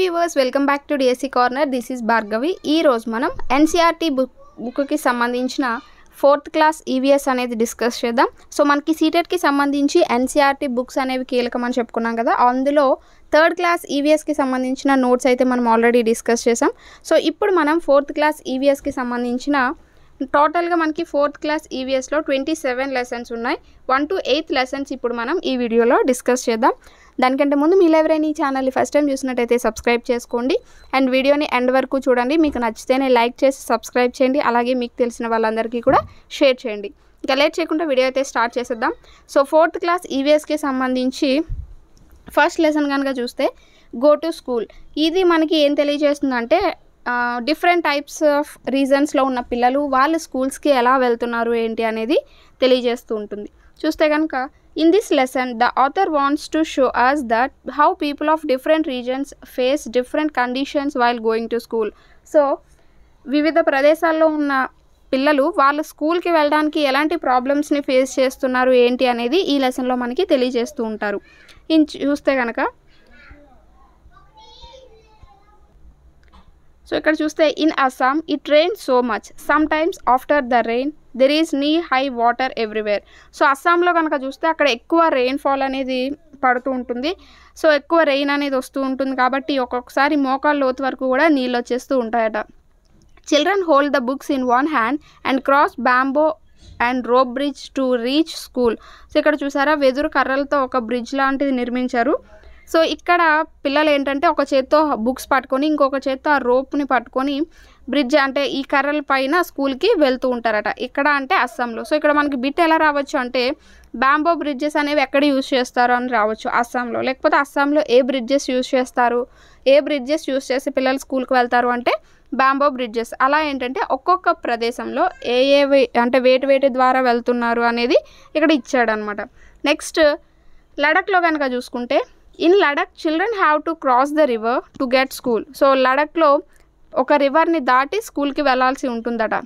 Viewers welcome back to DSC corner this is Bhargavi ఈరోజు మనం NCERT book బుక్కి సంబంధించిన ఫోర్త్ క్లాస్ ఈవీఎస్ అనేది డిస్కస్ చేద్దాం సో మనకి సీటెట్కి e సంబంధించి ఎన్సీఆర్టీ బుక్స్ e అనేవి కీలకం అని చెప్పుకున్నాం కదా అందులో థర్డ్ క్లాస్ ఈవీఎస్కి సంబంధించిన నోట్స్ అయితే మనం ఆల్రెడీ డిస్కస్ చేసాం సో ఇప్పుడు మనం ఫోర్త్ క్లాస్ ఈవీఎస్కి సంబంధించిన టోటల్గా మనకి ఫోర్త్ క్లాస్ ఈవీఎస్లో ట్వంటీ సెవెన్ లెసన్స్ ఉన్నాయి వన్ టు ఎయిత్ లెసన్స్ ఇప్పుడు మనం ఈ వీడియోలో డిస్కస్ చేద్దాం దానికంటే ముందు మీరు ఎవరైనా ఈ ఛానల్ని ఫస్ట్ టైం చూసినట్టయితే సబ్స్క్రైబ్ చేసుకోండి అండ్ వీడియోని ఎండ్ వరకు చూడండి మీకు నచ్చితేనే లైక్ చేసి సబ్స్క్రైబ్ చేయండి అలాగే మీకు తెలిసిన వాళ్ళందరికీ కూడా షేర్ చేయండి ఇంకా లేట్ చేయకుండా వీడియో అయితే స్టార్ట్ చేసేద్దాం సో ఫోర్త్ క్లాస్ ఈవీఎస్కి సంబంధించి ఫస్ట్ లెసన్ కనుక చూస్తే గో టు స్కూల్ ఇది మనకి ఏం తెలియజేస్తుందంటే డిఫరెంట్ టైప్స్ ఆఫ్ రీజన్స్లో ఉన్న పిల్లలు వాళ్ళు స్కూల్స్కి ఎలా వెళ్తున్నారు ఏంటి అనేది తెలియజేస్తూ ఉంటుంది చూస్తే కనుక In this lesson, the author wants to show us that how people of different regions face different conditions while going to school. So వివిధ ప్రదేశాల్లో ఉన్న పిల్లలు వాళ్ళ స్కూల్కి వెళ్ళడానికి ఎలాంటి ప్రాబ్లమ్స్ని ఫేస్ చేస్తున్నారు ఏంటి అనేది ఈ లెసన్లో మనకి తెలియజేస్తూ ఉంటారు ఇన్ చూస్తే కనుక సో ఇక్కడ చూస్తే in Assam it rain so much some times after the rain there is knee high water everywhere so అస్సాంలో కనుక చూస్తే అక్కడ ఎక్కువ రెయిన్ఫాల్ అనేది పడుతూ ఉంటుంది సో ఎక్కువ రెయిన్ అనేది వస్తూ ఉంటుంది కాబట్టి ఒక్కొక్కసారి మోకాళ్ళ లోతు వరకు కూడా నీళ్ళు వచ్చేస్తూ ఉంటాయట children hold the books in one hand and cross bamboo and rope bridge to reach school so ఇక్కడ చూసారా వెదురు కర్రలతో ఒక బ్రిడ్జ్ లాంటిది నిర్మించారు సో ఇక్కడ పిల్లలు ఏంటంటే ఒక చేత్తో బుక్స్ పట్టుకొని ఇంకొక చేత్తో ఆ రోప్ని పట్టుకొని బ్రిడ్జ్ అంటే ఈ కర్రల పైన స్కూల్కి వెళ్తూ ఉంటారట ఇక్కడ అంటే అస్సాంలో సో ఇక్కడ మనకి బిట్ ఎలా రావచ్చు అంటే బ్యాంబో బ్రిడ్జెస్ అనేవి ఎక్కడ యూజ్ చేస్తారు అని రావచ్చు అస్సాంలో లేకపోతే అస్సాంలో ఏ బ్రిడ్జెస్ యూజ్ చేస్తారు ఏ బ్రిడ్జెస్ యూజ్ చేసి పిల్లలు స్కూల్కి వెళ్తారు అంటే బ్యాంబో బ్రిడ్జెస్ అలా ఏంటంటే ఒక్కొక్క ప్రదేశంలో ఏ ఏ అంటే వేటి వేటి ద్వారా వెళ్తున్నారు అనేది ఇక్కడ ఇచ్చాడనమాట నెక్స్ట్ లడఖ్లో కనుక చూసుకుంటే in Ladakh children have to cross the river to get school so లడక్లో ఒక రివర్ని దాటి స్కూల్కి వెళ్ళాల్సి ఉంటుందట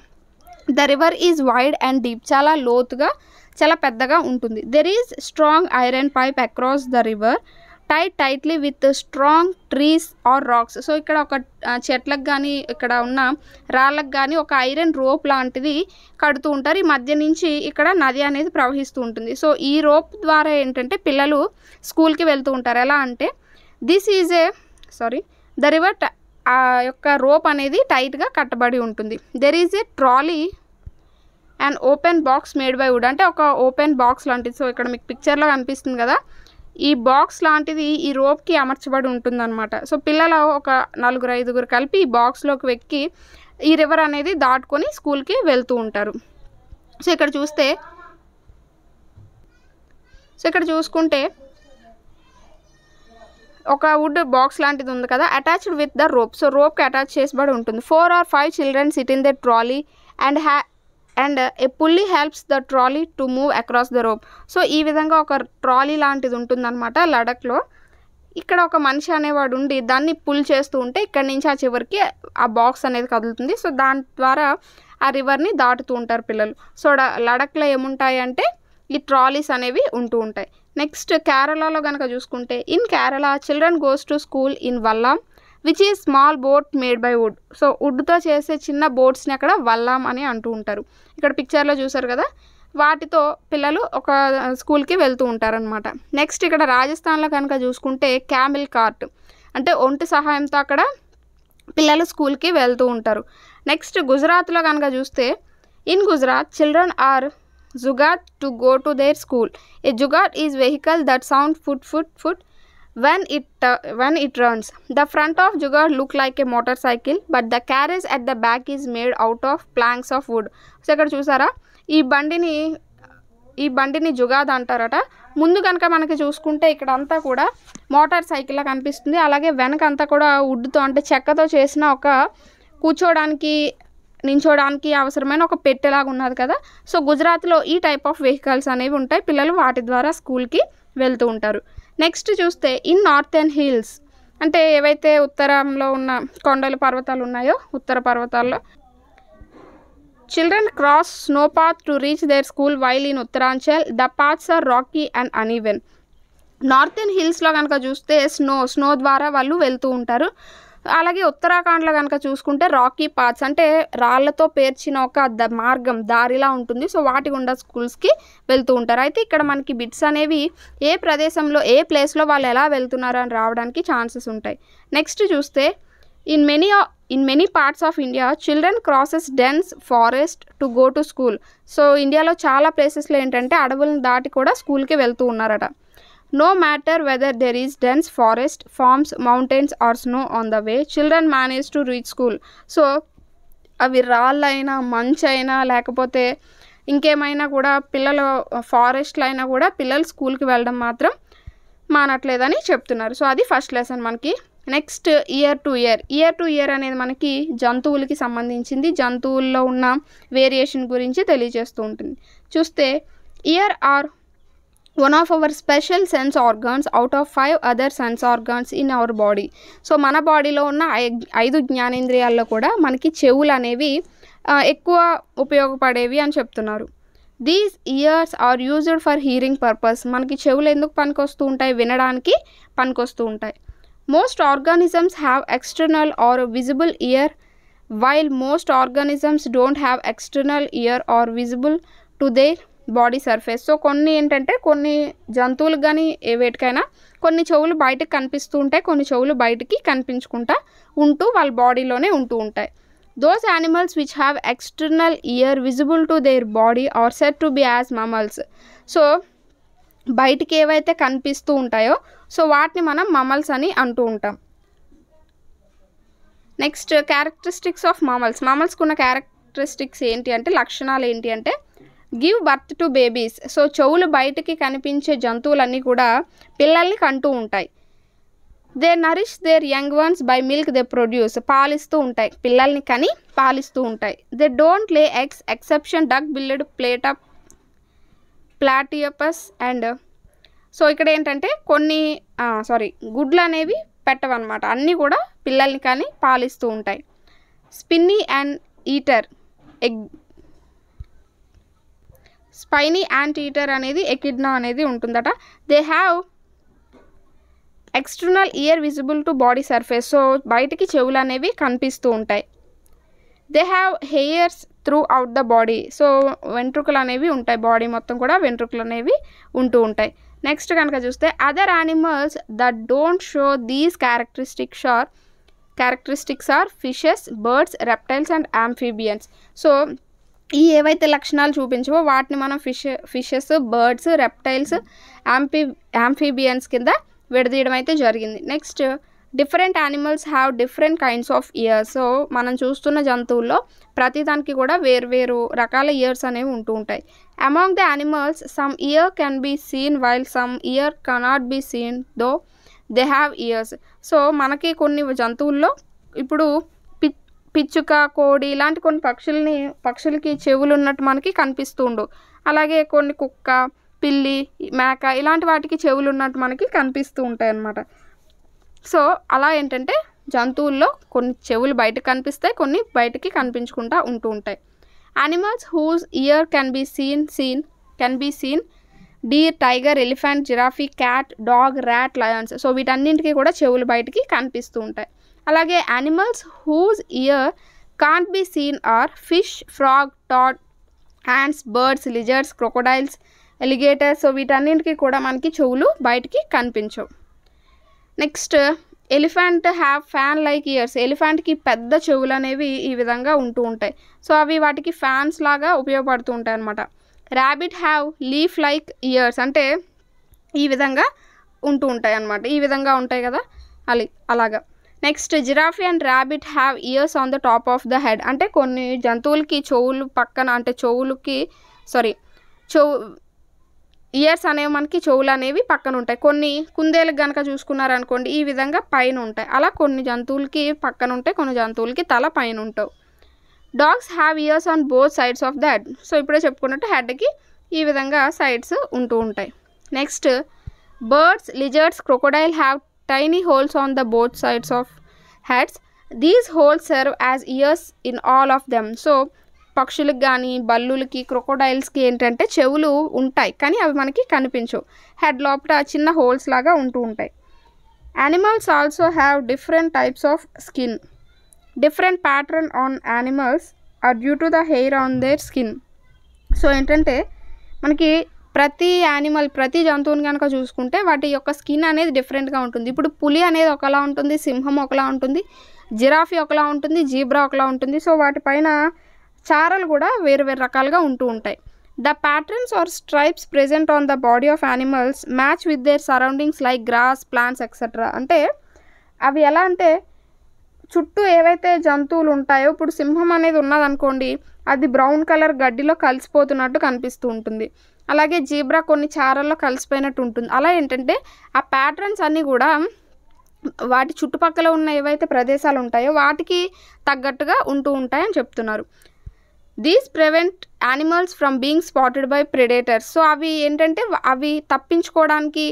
the river is wide and deep చాలా లోతుగా చాలా పెద్దగా ఉంటుంది there is strong iron pipe across the river tight tightly with strong trees or rocks so ఇక్కడ ఒక చెట్లకు కానీ ఇక్కడ ఉన్న రాళ్ళకు కానీ ఒక ఐరన్ రోప్ లాంటిది కడుతూ ఉంటారు ఈ మధ్య నుంచి ఇక్కడ నది అనేది ప్రవహిస్తూ ఉంటుంది సో ఈ రోప్ ద్వారా ఏంటంటే పిల్లలు స్కూల్కి వెళ్తూ ఉంటారు ఎలా అంటే this is a sorry the river ఆ యొక్క రోప్ అనేది టైట్గా కట్టబడి ఉంటుంది there is a trolley and open box made by wood అంటే ఒక ఓపెన్ బాక్స్ లాంటిది సో ఇక్కడ మీకు పిక్చర్లో కనిపిస్తుంది కదా ఈ బాక్స్ లాంటిది ఈ రోప్కి అమర్చబడి ఉంటుందన్నమాట సో పిల్లలు ఒక నలుగురు ఐదుగురు కలిపి ఈ బాక్స్లోకి వెక్కి ఈ రివర్ అనేది దాటుకొని స్కూల్కి వెళ్తూ ఉంటారు సో ఇక్కడ చూస్తే సో ఇక్కడ చూసుకుంటే ఒక వుడ్ బాక్స్ లాంటిది ఉంది కదా attached with the rope so రోప్కి అటాచ్ చేసిబడి ఉంటుంది four or five children sit in the trolley and హ్యా and a pulley helps the trolley to move across the rope so ఈ విధంగా ఒక ట్రాలీ లాంటిది ఉంటుందన్నమాట లడఖ్లో ఇక్కడ ఒక మనిషి అనేవాడు ఉండి దాన్ని పుల్ చేస్తూ ఉంటే ఇక్కడ నుంచి ఆ చివరికి ఆ బాక్స్ అనేది కదులుతుంది సో దాని ద్వారా ఆ రివర్ని దాటుతూ ఉంటారు పిల్లలు సో లడఖ్లో ఏముంటాయి అంటే ఈ ట్రాలీస్ అనేవి ఉంటూ ఉంటాయి నెక్స్ట్ కేరళలో కనుక చూసుకుంటే in Kerala children goes to school in vallam which is small boat made by wood so వుడ్తో చేసే చిన్న బోట్స్ని అక్కడ వల్లాం అని అంటూ ఉంటారు ఇక్కడ పిక్చర్లో చూసారు కదా వాటితో పిల్లలు ఒక స్కూల్కి వెళ్తూ ఉంటారనమాట నెక్స్ట్ ఇక్కడ రాజస్థాన్లో కనుక చూసుకుంటే క్యామిల్ కార్ట్ అంటే ఒంటి సహాయంతో అక్కడ పిల్లలు స్కూల్కి వెళ్తూ ఉంటారు నెక్స్ట్ గుజరాత్లో కనుక చూస్తే in Gujarat children are jugaad to go to their school a jugaad is vehicle that sound phut phut phut when it uh, when it runs the front of jugaad look like a motorcycle but the carriage at the back is made out of planks of wood so ఇక్కడ చూసారా ఈ బండిని ఈ బండిని జుగాద్ అంటారట ముందు కనుక మనకి చూసుకుంటే ఇక్కడ అంతా కూడా మోటార్ సైకిల్లా కనిపిస్తుంది అలాగే వెనకంతా కూడా వుడ్తో అంటే చెక్కతో చేసిన ఒక కూర్చోడానికి నించోడానికి అవసరమైన ఒక పెట్టెలాగా ఉన్నది కదా సో గుజరాత్లో ఈ టైప్ ఆఫ్ వెహికల్స్ అనేవి ఉంటాయి పిల్లలు వాటి ద్వారా స్కూల్కి వెళ్తూ ఉంటారు నెక్స్ట్ చూస్తే ఇన్ నార్థన్ హిల్స్ అంటే ఏవైతే ఉత్తరంలో ఉన్న కొండలు పర్వతాలు ఉన్నాయో ఉత్తర పర్వతాల్లో children cross snow path to reach their school while in Uttaranchal the paths are rocky and uneven northern హిల్స్లో కనుక చూస్తే స్నో స్నో ద్వారా వాళ్ళు వెళ్తూ ఉంటారు అలాగే ఉత్తరాఖండ్లో కనుక చూసుకుంటే రాకీ పాత్స్ అంటే రాళ్లతో పేర్చిన ఒక ద మార్గం దారిలా ఉంటుంది సో వాటి గుండా స్కూల్స్కి వెళ్తూ ఉంటారు అయితే ఇక్కడ మనకి బిట్స్ అనేవి ఏ ప్రదేశంలో ఏ ప్లేస్లో వాళ్ళు ఎలా వెళ్తున్నారు అని రావడానికి ఛాన్సెస్ ఉంటాయి నెక్స్ట్ చూస్తే in many in many parts of India children crosses dense forest to go to school so ఇండియాలో చాలా ప్లేసెస్లో ఏంటంటే అడవులను దాటి కూడా స్కూల్కి వెళ్తూ ఉన్నారట no matter weather there is dense forest farms mountains, or snow on the way children manage to reach school so అవి రాళ్ళైనా మంచు అయినా లేకపోతే ఇంకేమైనా కూడా పిల్లలు ఫారెస్ట్లు అయినా కూడా పిల్లలు స్కూల్కి వెళ్ళడం మాత్రం మానట్లేదని చెప్తున్నారు సో అది ఫస్ట్ లెసన్ మనకి next ear to ear ear to ear అనేది మనకి జంతువులకి సంబంధించింది జంతువుల్లో ఉన్న వేరియేషన్ గురించి తెలియజేస్తూ ఉంటుంది చూస్తే ear are one of our special sense organs out of five other sense organs in our body so మన బాడీలో ఉన్న ఐదు జ్ఞానేంద్రియాల్లో కూడా మనకి చెవులు అనేవి ఎక్కువ ఉపయోగపడేవి అని చెప్తున్నారు these ears are used for hearing purpose మనకి చెవులు ఎందుకు పనికొస్తూ ఉంటాయి వినడానికి పనికొస్తూ ఉంటాయి most organisms have external or visible ear while most organisms don't have external ear or visible to their body surface so కొన్ని ఏంటంటే కొన్ని జంతువులకు కానీ ఏ వేటికైనా కొన్ని చెవులు బయటకు కనిపిస్తూ ఉంటాయి కొన్ని చెవులు బయటికి కనిపించుకుంటా ఉంటూ వాళ్ళ బాడీలోనే ఉంటూ ఉంటాయి those animals which have external ear visible to their body are set to be as mammals so బయటికి ఏవైతే కనిపిస్తూ ఉంటాయో సో వాటిని మనం మమల్స్ అని అంటూ ఉంటాం నెక్స్ట్ క్యారెక్టరిస్టిక్స్ ఆఫ్ మామల్స్ మమల్స్కున్న క్యారెక్టరిస్టిక్స్ ఏంటి అంటే లక్షణాలు ఏంటి అంటే give birth to babies so చెవులు బయటికి కనిపించే జంతువులన్నీ కూడా పిల్లల్ని కంటూ ఉంటాయి they nourish their young ones by milk they produce పాలిస్తూ ఉంటాయి పిల్లల్ని కని పాలిస్తూ ఉంటాయి they don't lay ex exception duck billed plate up platypus and so ఇక్కడ ఏంటంటే కొన్ని సారీ గుడ్లు అనేవి పెట్టవన్నమాట అన్నీ కూడా పిల్లల్ని కానీ పాలిస్తూ ఉంటాయి spiny and eater egg spiny ant eater అనేది ఎకిడ్నా అనేది ఉంటుందట they have external ear visible to body surface so బయటికి చెవులు అనేవి కనిపిస్తూ ఉంటాయి they have hairs throughout the body so వెంట్రుకలు అనేవి ఉంటాయి బాడీ మొత్తం కూడా వెంట్రుకలు అనేవి ఉంటూ ఉంటాయి నెక్స్ట్ కనుక చూస్తే other animals that don't show these characteristics are characteristics are fishes birds reptiles and amphibians so ఈ ఏవైతే లక్షణాలు చూపించవో వాటిని మనం fish fishes birds reptiles amphi amphibians కింద విడదీయడం అయితే జరిగింది next different animals have different kinds of ears so మనం చూస్తున్న జంతువుల్లో ప్రతి దానికి కూడా వేరు రకాల ఇయర్స్ అనేవి ఉంటూ ఉంటాయి among the animals some ear can be seen while some ear cannot be seen tho they have ears so మనకి కొన్ని జంతువుల్లో ఇప్పుడు పిచ్చుక కోడి ఇలాంటి కొన్ని పక్షుల్ని పక్షులకి చెవులు ఉన్నట్టు మనకి కనిపిస్తుండు అలాగే కొన్ని కుక్క పిల్లి మేక ఇలాంటి వాటికి చెవులు ఉన్నట్టు మనకి కనిపిస్తూ ఉంటాయి అన్నమాట సో అలా ఏంటంటే జంతువుల్లో కొన్ని చెవులు బయట కనిపిస్తాయి కొన్ని బయటికి కనిపించకుండా ఉంటూ ఉంటాయి animals whose ear can be seen seen can be seen deer tiger elephant giraffe cat dog rat lions so వీటన్నింటికి కూడా చెవులు బయటికి కనిపిస్తూ ఉంటాయి అలాగే animals whose ear can't be seen are fish frog tot hands birds lizards crocodiles alligators so వీటన్నింటికి కూడా మనకి చెవులు బయటికి కనిపించవు next elephant have fan like ears ఎలిఫెంట్కి పెద్ద చెవులు అనేవి ఈ విధంగా ఉంటూ ఉంటాయి సో అవి వాటికి ఫ్యాన్స్ లాగా ఉపయోగపడుతూ ఉంటాయి అనమాట rabbit have leaf like ears అంటే ఈ విధంగా ఉంటూ ఉంటాయి అనమాట ఈ విధంగా ఉంటాయి కదా అలా అలాగా next giraffe and rabbit have ears on the top of the head అంటే కొన్ని జంతువులకి చెవులు పక్కన అంటే చెవులకి సారీ చెవు ఇయర్స్ అనేవి మనకి చెవులు అనేవి పక్కన ఉంటాయి కొన్ని కుందేలు కనుక చూసుకున్నారనుకోండి ఈ విధంగా పైన ఉంటాయి అలా కొన్ని జంతువులకి పక్కన ఉంటాయి కొన్ని జంతువులకి తల పైన ఉంటావు dogs have ears on both sides of the head so ఇప్పుడే చెప్పుకున్నట్టు హెడ్కి ఈ విధంగా సైడ్స్ ఉంటూ ఉంటాయి next birds lizards crocodile have tiny holes on the both sides of heads these holes serve as ears in all of them so పక్షులకు కానీ బల్లులకి క్రొకోడైల్స్కి ఏంటంటే చెవులు ఉంటాయి కానీ అవి మనకి కనిపించవు హెడ్ లోపల చిన్న హోల్స్ లాగా ఉంటూ ఉంటాయి animals also have different types of skin different pattern on animals are due to the hair on their skin so ఏంటంటే మనకి ప్రతి యానిమల్ ప్రతి జంతువుని కనుక చూసుకుంటే వాటి యొక్క స్కిన్ అనేది డిఫరెంట్గా ఉంటుంది ఇప్పుడు పులి అనేది ఒకలా ఉంటుంది సింహం ఒకలా ఉంటుంది జిరాఫీ ఒకలా ఉంటుంది జీబ్రా ఒకలా ఉంటుంది సో వాటిపైన చారలు కూడా వేరు వేరు రకాలుగా ఉంటూ ఉంటాయి the patterns or stripes present on the body of animals match with their surroundings like grass plants etcetera అంటే అవి ఎలా అంటే చుట్టూ ఏవైతే జంతువులు ఉంటాయో ఇప్పుడు సింహం అనేది ఉన్నదనుకోండి అది బ్రౌన్ కలర్ గడ్డిలో కలిసిపోతున్నట్టు కనిపిస్తూ ఉంటుంది అలాగే జీబ్రా కొన్ని చారల్లో కలిసిపోయినట్టు ఉంటుంది అలా ఏంటంటే ఆ ప్యాటర్న్స్ అన్నీ కూడా వాటి చుట్టుపక్కల ఉన్న ఏవైతే ప్రదేశాలు ఉంటాయో వాటికి తగ్గట్టుగా ఉంటూ ఉంటాయని చెప్తున్నారు these prevent animals from being spotted by predators so అవి ఏంటంటే అవి తప్పించుకోవడానికి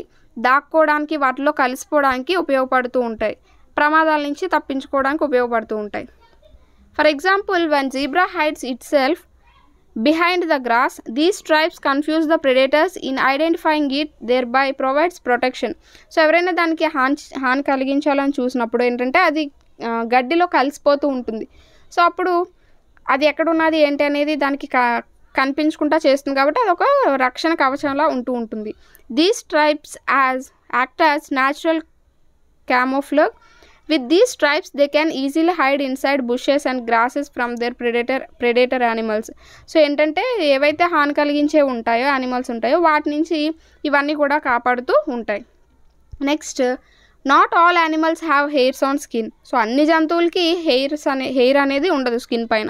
దాక్కోవడానికి వాటిలో కలిసిపోవడానికి ఉపయోగపడుతూ ఉంటాయి ప్రమాదాల నుంచి తప్పించుకోవడానికి ఉపయోగపడుతూ ఉంటాయి for example one zebra hides itself behind the grass grass, these confuse the the in in identifying thereby provides protection so ఎవరైనా దానికి హాని హాని కలిగించాలని చూసినప్పుడు ఏంటంటే అది గడ్డిలో కలిసిపోతూ ఉంటుంది సో అప్పుడు అది ఎక్కడున్నది ఏంటి అనేది దానికి కనిపించకుండా చేస్తుంది కాబట్టి అది ఒక రక్షణ కవచంలా ఉంటూ ఉంటుంది these stripes as act as natural camouflage with these stripes they can easily hide inside bushes and grasses from their predator predator animals so ఏంటంటే ఏవైతే హాని కలిగించే ఉంటాయో యానిమల్స్ ఉంటాయో వాటి నుంచి ఇవన్నీ కూడా కాపాడుతూ ఉంటాయి next not all animals have hairs on skin so అన్ని జంతువులకి హెయిర్స్ అనే హెయిర్ అనేది ఉండదు స్కిన్ పైన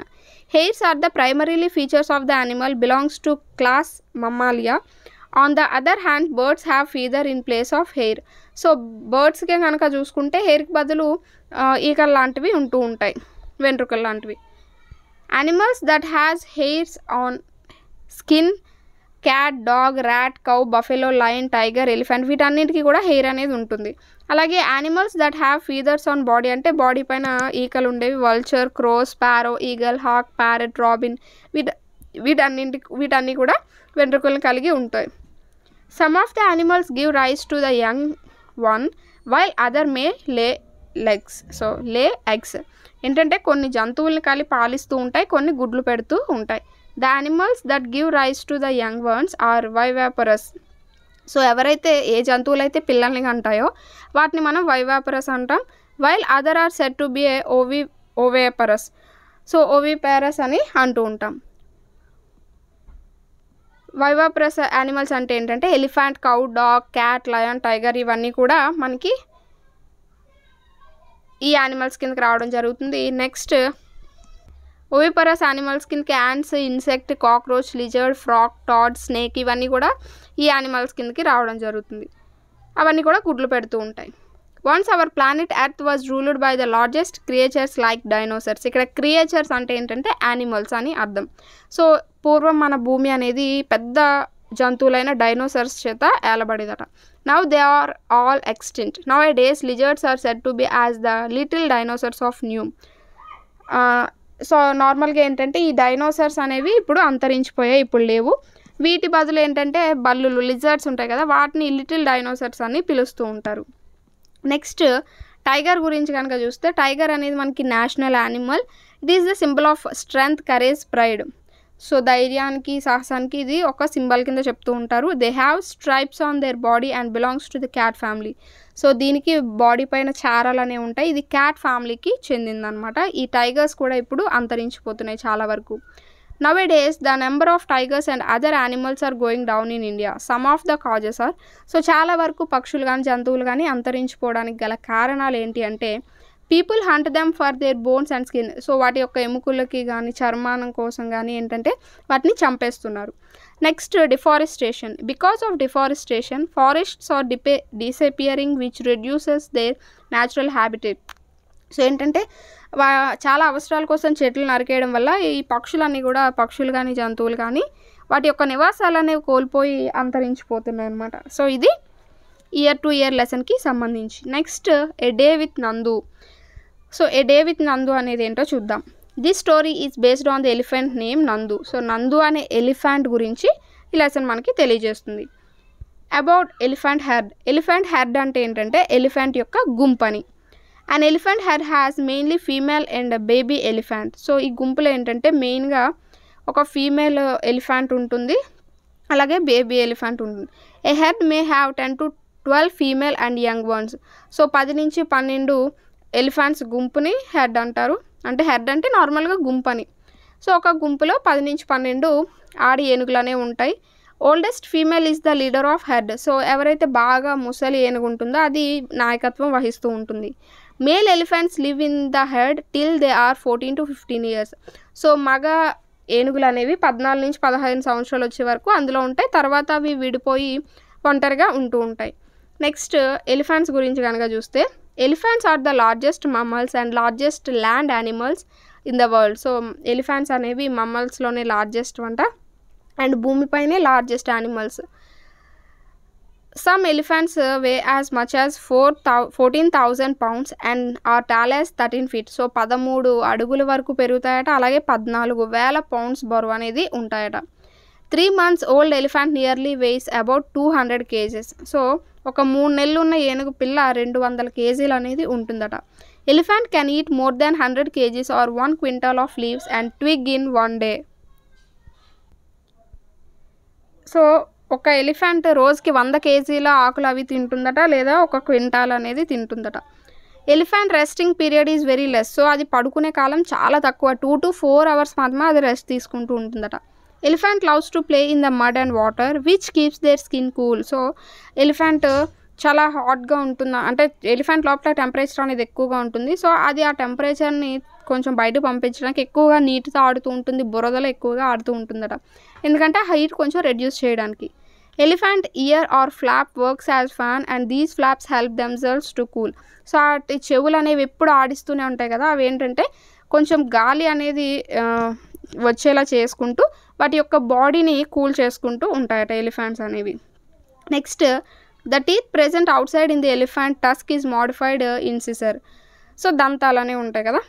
hairs are the primarily features of the animal belongs to class Mammalia on the other hand birds have feather in place of hair so బర్డ్స్కే కనుక చూసుకుంటే హెయిర్కి బదులు ఈకల్ లాంటివి ఉంటూ ఉంటాయి వెంట్రుకలు లాంటివి animals that has hairs on skin cat dog rat cow buffalo lion tiger elephant వీటన్నిటికీ కూడా హెయిర్ అనేది ఉంటుంది అలాగే animals that have feathers on body అంటే బాడీ పైన ఈకలు ఉండేవి vulture crows sparrow eagle hawk parrot robin వీట వీటన్నింటి వీటన్నీ కూడా వెంట్రుకలను కలిగి ఉంటాయి some of the animals give rise to the young one while other may lay legs so లే ఎగ్స్ ఏంటంటే కొన్ని జంతువుల్ని కలిపి పాలిస్తూ ఉంటాయి కొన్ని గుడ్లు పెడుతూ ఉంటాయి the animals that give rise to the young ones are viviparous so ఎవరైతే ఏ జంతువులు అయితే పిల్లల్ని అంటాయో వాటిని మనం వైవాపరస్ అంటాం while other are set to be a ఓవి ఓవేపరస్ సో ఓవిపారస్ అని అంటూ ఉంటాం వైవాప్రస్ యానిమల్స్ అంటే ఏంటంటే elephant cow dog cat lion tiger ఇవన్నీ కూడా మనకి ఈ యానిమల్స్ కిందకి రావడం జరుగుతుంది నెక్స్ట్ ఓవిపరస్ యానిమల్స్ కిందకి ants insect cockroach lizard frog toad snake ఇవన్నీ కూడా ఈ యానిమల్స్ కిందకి రావడం జరుగుతుంది అవన్నీ కూడా గుడ్లు పెడుతూ ఉంటాయి once our planet earth was ruled by the largest creatures like dinosaurs ఇక్కడ క్రియేచర్స్ అంటే ఏంటంటే యానిమల్స్ అని అర్థం సో పూర్వం మన భూమి అనేది పెద్ద జంతువులైన డైనోసర్స్ చేత ఏలబడేదట now they are all extinct nowadays lizards are set to be as the little dinosaurs of new so నార్మల్గా ఏంటంటే ఈ డైనోసర్స్ అనేవి ఇప్పుడు అంతరించిపోయాయి ఇప్పుడు లేవు వీటి బదులు ఏంటంటే బల్లులు లిజర్డ్స్ ఉంటాయి కదా వాటిని లిటిల్ డైనోసర్స్ అని పిలుస్తూ ఉంటారు నెక్స్ట్ టైగర్ గురించి కనుక చూస్తే టైగర్ అనేది మనకి national animal it is the symbol of strength courage pride so ధైర్యానికి సాహసానికి ఇది ఒక సింబల్ కింద చెప్తూ ఉంటారు they have stripes on their body and belongs to the cat family so దీనికి బాడీ పైన చారాలు అనేవి ఉంటాయి ఇది క్యాట్ ఫ్యామిలీకి చెందిందనమాట ఈ టైగర్స్ కూడా ఇప్పుడు అంతరించిపోతున్నాయి చాలా వరకు nowadays the number of tigers and other animals are going down in India some of the causes are so చాలా వరకు పక్షులు కానీ జంతువులు కానీ అంతరించిపోవడానికి గల కారణాలు ఏంటి అంటే people hunt them for their bones and skin so వాటి యొక్క ఎముకలకి కానీ చర్మానం కోసం కానీ ఏంటంటే వాటిని చంపేస్తున్నారు next deforestation because of deforestation forests are డిపే disappearing which reduces their natural habitat so ఏంటంటే వా చాలా అవసరాల కోసం చెట్లు నరికేయడం వల్ల ఈ పక్షులన్నీ కూడా పక్షులు కానీ జంతువులు కానీ వాటి యొక్క నివాసాలు అనేవి కోల్పోయి అంతరించిపోతున్నాయి అనమాట సో ఇది ఇయర్ టు ఇయర్ లెసన్కి సంబంధించి next a day with Nandu so a day with Nandu అనేది ఏంటో చూద్దాం this story is based on the elephant name Nandu so Nandu అనే ఎలిఫెంట్ గురించి ఈ లెసన్ మనకి తెలియజేస్తుంది about elephant herd elephant herd అంటే ఏంటంటే ఎలిఫెంట్ యొక్క గుంపని and elephant herd has mainly female and baby elephant so ఈ గుంపులో ఏంటంటే మెయిన్గా ఒక ఫీమేల్ ఎలిఫెంట్ ఉంటుంది అలాగే బేబీ ఎలిఫెంట్ ఉంటుంది a herd may have ten to twelve female and young ones so పది నుంచి పన్నెండు ఎలిఫాంట్స్ గుంపుని హెడ్ అంటారు అంటే హెడ్ అంటే నార్మల్గా గుంపు అని సో ఒక గుంపులో పది నుంచి పన్నెండు ఆడి ఏనుగులు అనేవి ఉంటాయి oldest female is the leader of head so ఎవరైతే బాగా ముసలి ఏనుగు ఉంటుందో అది నాయకత్వం వహిస్తూ ఉంటుంది male elephants live in the head till they are fourteen to fifteen years so మగ ఏనుగులు అనేవి పద్నాలుగు నుంచి పదహైదు సంవత్సరాలు వచ్చే వరకు అందులో ఉంటాయి తర్వాత అవి విడిపోయి ఒంటరిగా ఉంటూ ఉంటాయి నెక్స్ట్ ఎలిఫెంట్స్ గురించి కనుక చూస్తే elephants are the largest mammals and largest land animals in the world so elephants అనేవి మమ్మల్స్లోనే లార్జెస్ట్ అంట అండ్ భూమిపైనే largest animals some elephants weigh as much as four థౌ fourteen thousand pounds and are tallest thirteen feet so పదమూడు అడుగుల వరకు పెరుగుతాయట అలాగే పద్నాలుగు వేల పౌండ్స్ బరువు అనేది ఉంటాయట three months old elephant nearly weighs about two hundred kgs so ఒక మూడు నెలలు ఉన్న ఏనుగు పిల్ల రెండు వందల కేజీలు అనేది ఉంటుందట elephant can eat more than hundred kgs or one quintal of leaves and twig in one day so ఒక ఎలిఫెంట్ రోజుకి వంద కేజీల ఆకులు అవి తింటుందట లేదా ఒక క్వింటాల్ అనేది తింటుందట elephant resting period is very less so అది పడుకునే కాలం చాలా తక్కువ టూ టు ఫోర్ అవర్స్ మాత్రమే అది రెస్ట్ తీసుకుంటూ ఉంటుందట elephant loves to play in the mud and water which keeps their skin cool so elephant చాలా హాట్గా ఉంటుంది అంటే ఎలిఫెంట్ లోపల టెంపరేచర్ అనేది ఎక్కువగా ఉంటుంది సో అది ఆ టెంపరేచర్ని కొంచెం బయట పంపించడానికి ఎక్కువగా నీటితో ఆడుతూ ఉంటుంది బురదలో ఎక్కువగా ఆడుతూ ఉంటుందట ఎందుకంటే హైట్ కొంచెం రెడ్యూస్ చేయడానికి elephant ear or flap works as fan and these flaps help themselves to cool so అటు చెవులు అనేవి ఎప్పుడు ఆడిస్తూనే ఉంటాయి కదా అవి ఏంటంటే కొంచెం గాలి అనేది వచ్చేలా చేసుకుంటూ వాటి యొక్క బాడీని కూల్ చేసుకుంటూ ఉంటాయట ఎలిఫెంట్స్ అనేవి next the teeth present outside in the elephant tusk is modified incisor so దంతాలనే ఉంటాయి కదా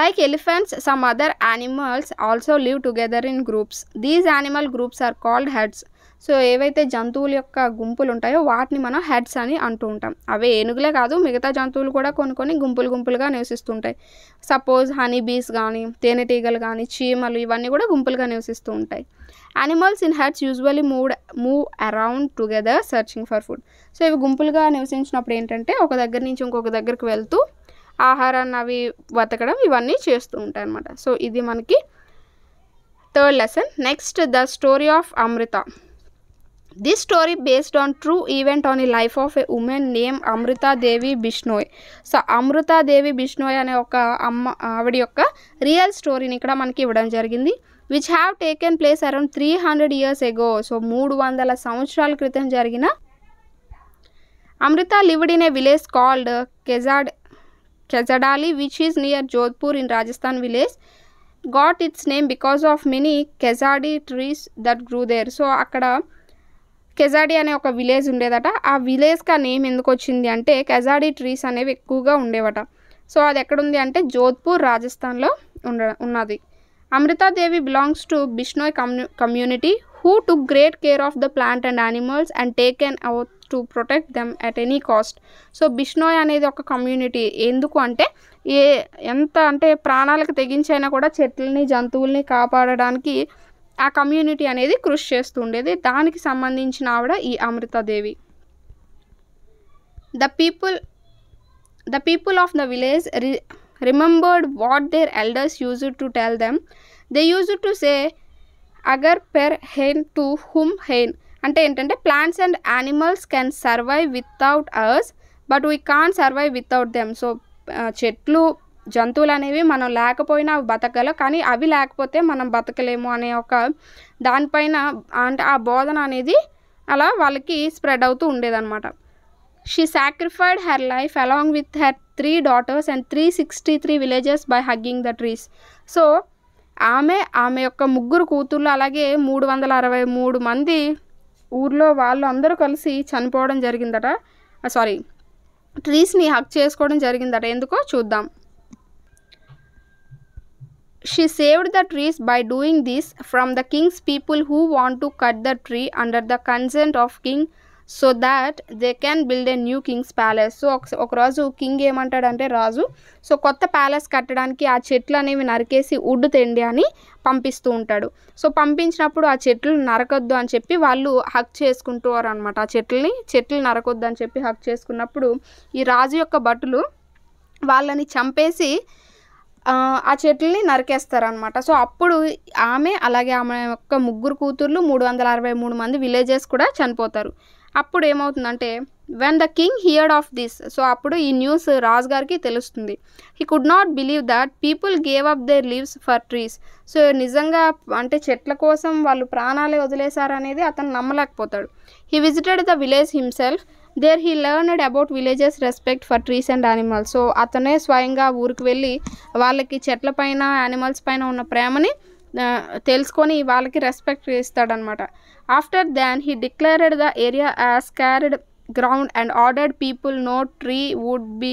like elephants some other animals also live together in groups these animal groups are called heads so ఏవైతే జంతువుల యొక్క గుంపులు ఉంటాయో వాటిని మనం హెడ్స్ అని అంటూ ఉంటాం అవే ఏనుగులే కాదు మిగతా జంతువులు కూడా కొన్ని కొన్ని గుంపులు గుంపులుగా నివసిస్తుంటాయి సపోజ్ హనీ బీస్ కానీ తేనెటీగలు కానీ చీమలు ఇవన్నీ కూడా గుంపులుగా నివసిస్తూ ఉంటాయి యానిమల్స్ ఇన్ హెడ్స్ యూజువలీ మూడ్ move around together searching for food so ఇవి గుంపులుగా నివసించినప్పుడు ఏంటంటే ఒక దగ్గర నుంచి ఇంకొక దగ్గరికి వెళ్తూ ఆహారాన్ని అవి బతకడం ఇవన్నీ చేస్తూ ఉంటాయి అన్నమాట సో ఇది మనకి third lesson next the story of Amrita This story based on true event on the life of a woman named Amrita Devi Bishnoi so Amrita Devi Bishnoi అనే ఒక అమ్మ ఆవిడ యొక్క రియల్ స్టోరీని ఇక్కడ మనకి ఇవ్వడం జరిగింది which have taken place around three hundred years ago so మూడు వందల సంవత్సరాల క్రితం జరిగిన Amrita lived in a village called కెజాడ్ Khejarli which is near Jodhpur in Rajasthan village got its name because of many khejri trees that grew there so అక్కడ కెజాడి అనే ఒక village ఉండేదట ఆ విలేజ్కి ఆ నేమ్ ఎందుకు వచ్చింది అంటే కెజాడి ట్రీస్ అనేవి ఎక్కువగా ఉండేవట సో అది ఎక్కడుంది అంటే జోధ్పూర్ రాజస్థాన్లో ఉండ ఉన్నది Amrita Devi belongs to Bishnoi కమ్యూ community who to great care of the plant and animals and take an out to protect them at any cost so Bishnoi అనేది ఒక కమ్యూనిటీ ఎందుకు అంటే ఏ ఎంత అంటే ప్రాణాలకు తెగించైనా కూడా చెట్లని జంతువుల్ని కాపాడడానికి ఆ కమ్యూనిటీ అనేది కృషి చేస్తుండేది దానికి సంబంధించిన ఆవిడ ఈ Amrita Devi the people the people of the village re remembered what their elders use to tell them they use to say అగర్ పెర్ హెయిన్ టు హుమ్ హెయిన్ అంటే ఏంటంటే plants and animals can survive without us but we can't survive without them so చెట్లు జంతువులు అనేవి మనం లేకపోయినా అవి బతకగలవు కానీ అవి లేకపోతే మనం బతకలేము అనే ఒక దానిపైన అంటే ఆ బోధన అనేది అలా వాళ్ళకి స్ప్రెడ్ అవుతూ ఉండేదన్నమాట she sacrificed her life along with her three daughters and three sixty three villages by hugging the trees so ఆమె ఆమె యొక్క ముగ్గురు కూతుర్లు అలాగే మూడు వందల అరవై మూడు మంది ఊర్లో వాళ్ళు అందరూ కలిసి చనిపోవడం జరిగిందట సారీ ట్రీస్ని హక్ చేసుకోవడం జరిగిందట ఎందుకో చూద్దాం she saved the trees by doing this from the kings people who want to cut the tree under the consent of king so that they can build a new kings palace so ఒక రోజు king ఏమంటాడంటే రాజు so కొత్త palace కట్టడానికి ఆ చెట్లు అనేవి నరికేసి would తెండి అని పంపిస్తూ ఉంటాడు సో పంపించినప్పుడు ఆ చెట్లు నరకొద్దు అని చెప్పి వాళ్ళు హక్ చేసుకుంటారు అనమాట ఆ చెట్లని చెట్లు నరకొద్దు అని చెప్పి హక్ చేసుకున్నప్పుడు ఈ రాజు యొక్క భటులు వాళ్ళని చంపేసి ఆ చెట్లని నరికేస్తారనమాట సో అప్పుడు ఆమె అలాగే ఆమె యొక్క ముగ్గురు కూతుర్లు మూడు వందల అరవై మూడు మంది విలేజెస్ కూడా చనిపోతారు అప్పుడు ఏమవుతుందంటే when the king heard of this so అప్పుడు ఈ న్యూస్ రాజుగారికి తెలుస్తుంది he could not believe that people gave up their leaves for trees so నిజంగా అంటే చెట్ల కోసం వాళ్ళు ప్రాణాలే వదిలేశారనేది అతను నమ్మలేకపోతాడు he visited the village himself there he learned about villages respect for trees and animals so అతనే స్వయంగా ఊరికి వెళ్ళి వాళ్ళకి చెట్ల పైన యానిమల్స్ పైన ఉన్న ప్రేమని తెలుసుకొని వాళ్ళకి రెస్పెక్ట్ ఇస్తాడనమాట after than he declared the area as sacred ground and ordered people no tree would be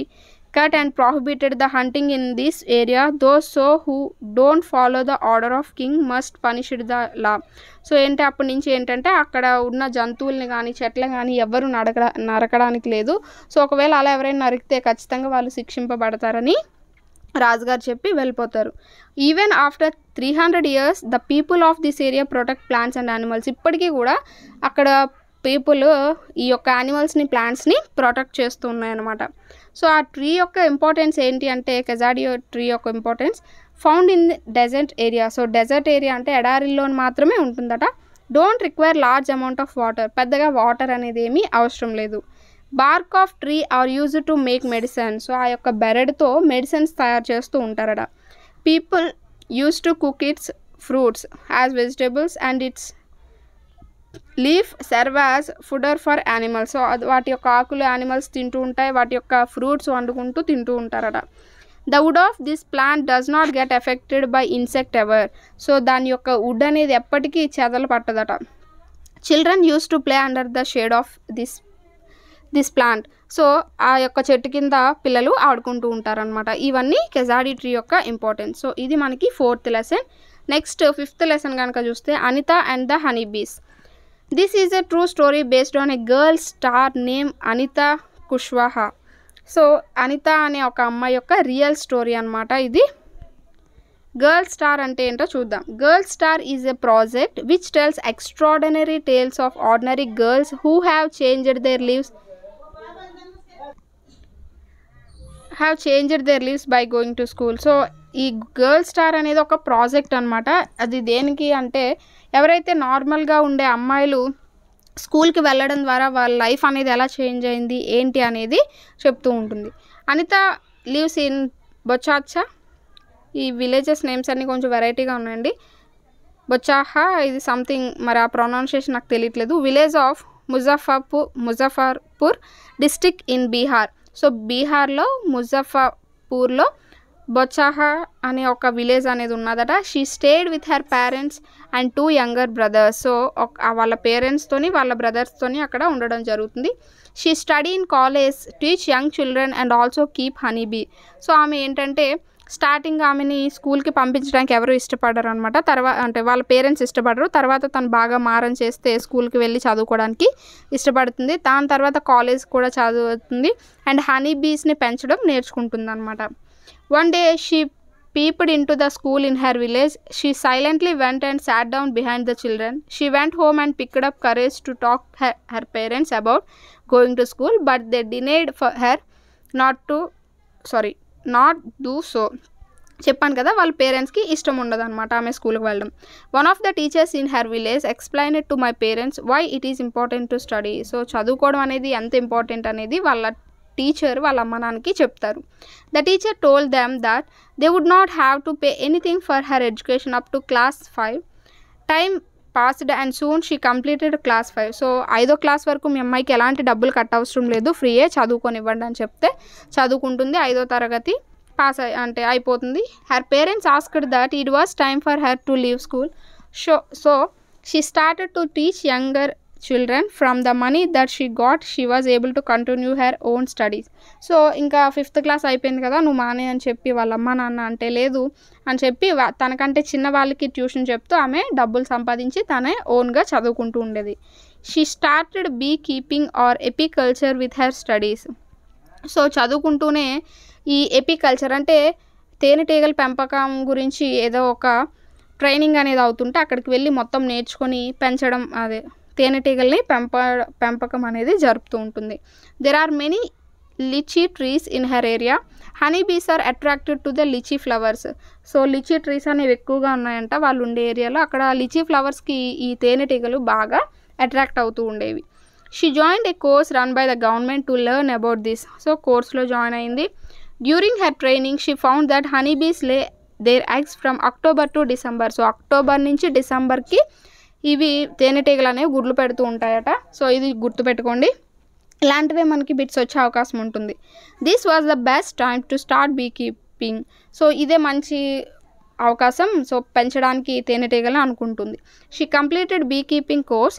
cut and prohibited the hunting in this area though so who don't follow the order of king must punish the law so ఏంటి అప్పటి నుంచి ఏంటంటే అక్కడ ఉన్న జంతువుల్ని కానీ చెట్లను కానీ ఎవరు నడక నరకడానికి లేదు సో ఒకవేళ అలా ఎవరైనా నరికితే ఖచ్చితంగా వాళ్ళు శిక్షింపబడతారని రాజుగారు చెప్పి వెళ్ళిపోతారు even after three hundred years the people of this area protect plants and animals ఇప్పటికీ కూడా అక్కడ పీపుల్ ఈ యొక్క యానిమల్స్ని ప్లాంట్స్ని ప్రొటెక్ట్ చేస్తున్నాయి అనమాట సో ఆ ట్రీ యొక్క ఇంపార్టెన్స్ ఏంటి అంటే కెజాడియో ట్రీ యొక్క importance found in desert area so desert area అంటే ఎడారిల్లో మాత్రమే ఉంటుందట don't require large amount of water పెద్దగా వాటర్ అనేది ఏమీ అవసరం లేదు bark of tree are use to make medicine so ఆ యొక్క బెరడ్తో మెడిసిన్స్ తయారు చేస్తూ ఉంటారట people use to cook its fruits as vegetables and its leaf serves fodder for animals వాటి యొక్క ఆకులు యానిమల్స్ తింటూ ఉంటాయి వాటి యొక్క ఫ్రూట్స్ వండుకుంటూ తింటూ ఉంటారట the wood of this plant does not get affected by insect ever so దాని యొక్క వుడ్ అనేది ఎప్పటికీ చెదలు పట్టదట children use to play under the shade of this this plant so ఆ యొక్క చెట్టు కింద పిల్లలు ఆడుకుంటూ ఉంటారనమాట ఇవన్నీ కెజాడీ ట్రీ యొక్క ఇంపార్టెన్స్ సో ఇది మనకి fourth lesson next fifth lesson కనుక చూస్తే Anita and the honey bees this is a true story based on a girl star name Anita Kushwaha so Anita అనే ఒక అమ్మాయి యొక్క రియల్ స్టోరీ అనమాట ఇది గర్ల్ స్టార్ అంటే ఏంటో చూద్దాం girl star is a project which tells extraordinary tales of ordinary girls who have changed their lives have changed their lives by going to school so ఈ గర్ల్ స్టార్ అనేది ఒక project అనమాట అది దేనికి అంటే ఎవరైతే నార్మల్గా ఉండే అమ్మాయిలు స్కూల్కి వెళ్ళడం ద్వారా వాళ్ళ లైఫ్ అనేది ఎలా చేంజ్ అయింది ఏంటి అనేది చెప్తూ ఉంటుంది అనిత లీవ్స్ ఇన్ బొచ్చాచా ఈ విలేజెస్ నేమ్స్ అన్నీ కొంచెం వెరైటీగా ఉన్నాయండి బొచ్చాహా ఇది సంథింగ్ మరి ఆ ప్రొనౌన్సియేషన్ నాకు తెలియట్లేదు village of Muzaffarpur Muzaffarpur district in Bihar so బీహార్లో ముజఫర్పూర్లో బొచ్చాహా అనే ఒక విలేజ్ అనేది ఉన్నదట she stayed with her parents and two younger brothers so వాళ్ళ పేరెంట్స్తోని వాళ్ళ బ్రదర్స్తోని అక్కడ ఉండడం జరుగుతుంది she study in college teach young children and also keep honey bee so ఆమె ఏంటంటే స్టార్టింగ్ ఆమెని స్కూల్కి పంపించడానికి ఎవరు ఇష్టపడరు అనమాట తర్వాత అంటే వాళ్ళ పేరెంట్స్ ఇష్టపడరు తర్వాత తను బాగా మారం చేస్తే స్కూల్కి వెళ్ళి చదువుకోవడానికి ఇష్టపడుతుంది దాని తర్వాత కాలేజ్ కూడా చదువుతుంది అండ్ హనీ బీస్ని పెంచడం నేర్చుకుంటుంది అనమాట one day she peeped into the school in her village she silently went and sat down behind the children she went home and picked up courage to talk her parents about going to school but they denied for her not to sorry not do so చెప్పాను కదా వాళ్ళ పేరెంట్స్కి ఇష్టం ఉండదు అనమాట ఆమె స్కూల్కి వెళ్ళడం one of the teachers in her village explain it to my parents why it is important to study so చదువుకోవడం అనేది ఎంత ఇంపార్టెంట్ అనేది వాళ్ళ టీచర్ వాళ్ళ అమ్మ నాన్నకి చెప్తారు the teacher told them that they would not have to pay anything for her education up to class five time passed and soon she completed class five so ఐదో క్లాస్ వరకు మీ అమ్మాయికి ఎలాంటి డబ్బులు కట్టవసరం లేదు ఫ్రీయే చదువుకొనివ్వండి అని చెప్తే చదువుకుంటుంది ఐదో తరగతి పాస్ అంటే అయిపోతుంది her parents asked that it was time for her to leave school so so she started to teach younger children from the money that she got she was able to continue her own studies so ఇంకా fifth class అయిపోయింది కదా నువ్వు మానే అని చెప్పి వాళ్ళమ్మ నాన్న అంటే లేదు అని చెప్పి తనకంటే చిన్న వాళ్ళకి ట్యూషన్ చెప్తూ ఆమె డబ్బులు సంపాదించి తనే ఓన్గా చదువుకుంటూ ఉండేది she started bee keeping or apiculture with her studies so చదువుకుంటూనే ఈ ఎపికల్చర్ అంటే తేనెటీగల పెంపకం గురించి ఏదో ఒక ట్రైనింగ్ అనేది అవుతుంటే అక్కడికి వెళ్ళి మొత్తం నేర్చుకొని పెంచడం అదే తేనెటీగల్ని పెంప పెంపకం అనేది జరుపుతూ ఉంటుంది there are many litchi trees in her area honey bees are attracted to the litchi flowers so litchi trees అనేవి ఎక్కువగా ఉన్నాయంట వాళ్ళు ఉండే ఏరియాలో అక్కడ లిచీ ఫ్లవర్స్కి ఈ తేనెటీగలు బాగా అట్రాక్ట్ అవుతూ ఉండేవి she join a course run by the government to learn about this so కోర్స్లో జాయిన్ అయింది during her training she found that honey bees lay their eggs from October to December so October నుంచి డిసెంబర్కి ఇవి తేనెటీగలు అనేవి గుడ్లు పెడుతూ ఉంటాయట సో ఇది గుర్తుపెట్టుకోండి ఇలాంటివే మనకి బిట్స్ వచ్చే అవకాశం ఉంటుంది this was the best time to start bee keeping so ఇదే మంచి అవకాశం సో పెంచడానికి తేనెటీగలు అనుకుంటుంది she completed bee keeping course